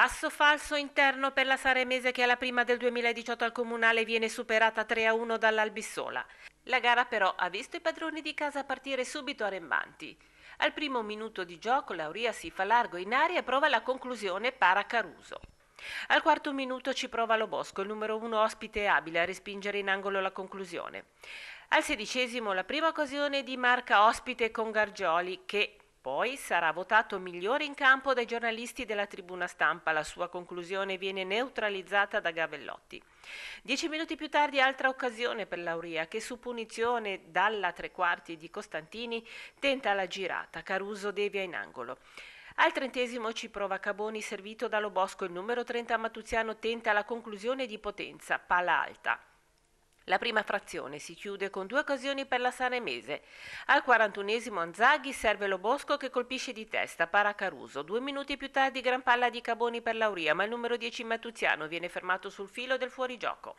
Passo falso interno per la Saremese che alla prima del 2018 al Comunale viene superata 3 a 1 dall'Albissola. La gara però ha visto i padroni di casa partire subito a rembanti. Al primo minuto di gioco Lauria si fa largo in aria e prova la conclusione para Caruso. Al quarto minuto ci prova Lo Bosco, il numero uno ospite abile a respingere in angolo la conclusione. Al sedicesimo la prima occasione di marca ospite con Gargioli che poi sarà votato migliore in campo dai giornalisti della tribuna stampa. La sua conclusione viene neutralizzata da Gavellotti. Dieci minuti più tardi altra occasione per Lauria che su punizione dalla tre quarti di Costantini tenta la girata. Caruso devia in angolo. Al trentesimo ci prova Caboni servito da Lobosco, il numero 30 Matuziano tenta la conclusione di potenza, pala alta. La prima frazione si chiude con due occasioni per la Sanemese. Al 41esimo Anzaghi serve lo Bosco che colpisce di testa, para Caruso. Due minuti più tardi gran palla di Caboni per Lauria, ma il numero 10 Mattuziano viene fermato sul filo del fuorigioco.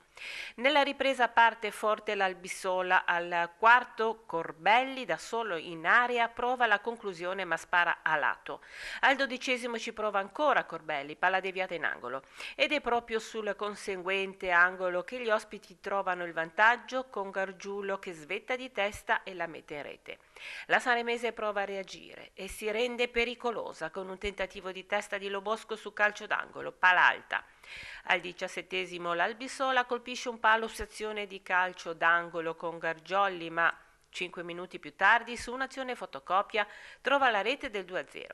Nella ripresa parte forte l'Albissola al quarto Corbelli da solo in area prova la conclusione ma spara a lato. Al dodicesimo ci prova ancora Corbelli, palla deviata in angolo ed è proprio sul conseguente angolo che gli ospiti trovano il vantaggio con Gargiulo che svetta di testa e la mette in rete. La Sanremese prova a reagire e si rende pericolosa con un tentativo di testa di Lobosco su calcio d'angolo, pala alta. Al diciassettesimo l'Albisola colpisce un palo su azione di calcio d'angolo con Gargiolli, ma cinque minuti più tardi su un'azione fotocopia trova la rete del 2-0.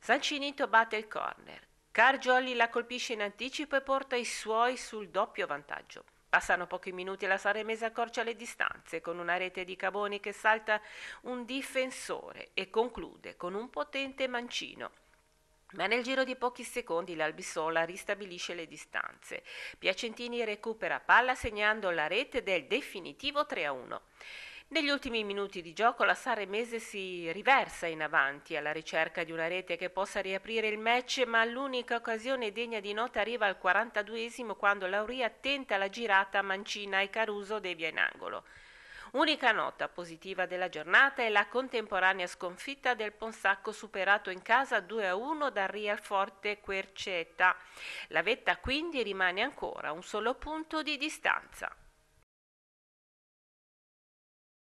Sancinito batte il corner. Cargiolli la colpisce in anticipo e porta i suoi sul doppio vantaggio. Passano pochi minuti e la Saremese accorcia le distanze con una rete di Caboni che salta un difensore e conclude con un potente mancino. Ma nel giro di pochi secondi l'Albisola ristabilisce le distanze. Piacentini recupera palla segnando la rete del definitivo 3-1. Negli ultimi minuti di gioco la Saremese si riversa in avanti alla ricerca di una rete che possa riaprire il match, ma l'unica occasione degna di nota arriva al 42esimo quando Lauria tenta la girata Mancina e Caruso devia in angolo. Unica nota positiva della giornata è la contemporanea sconfitta del Ponsacco superato in casa 2-1 dal Real Forte Querceta. La vetta quindi rimane ancora un solo punto di distanza.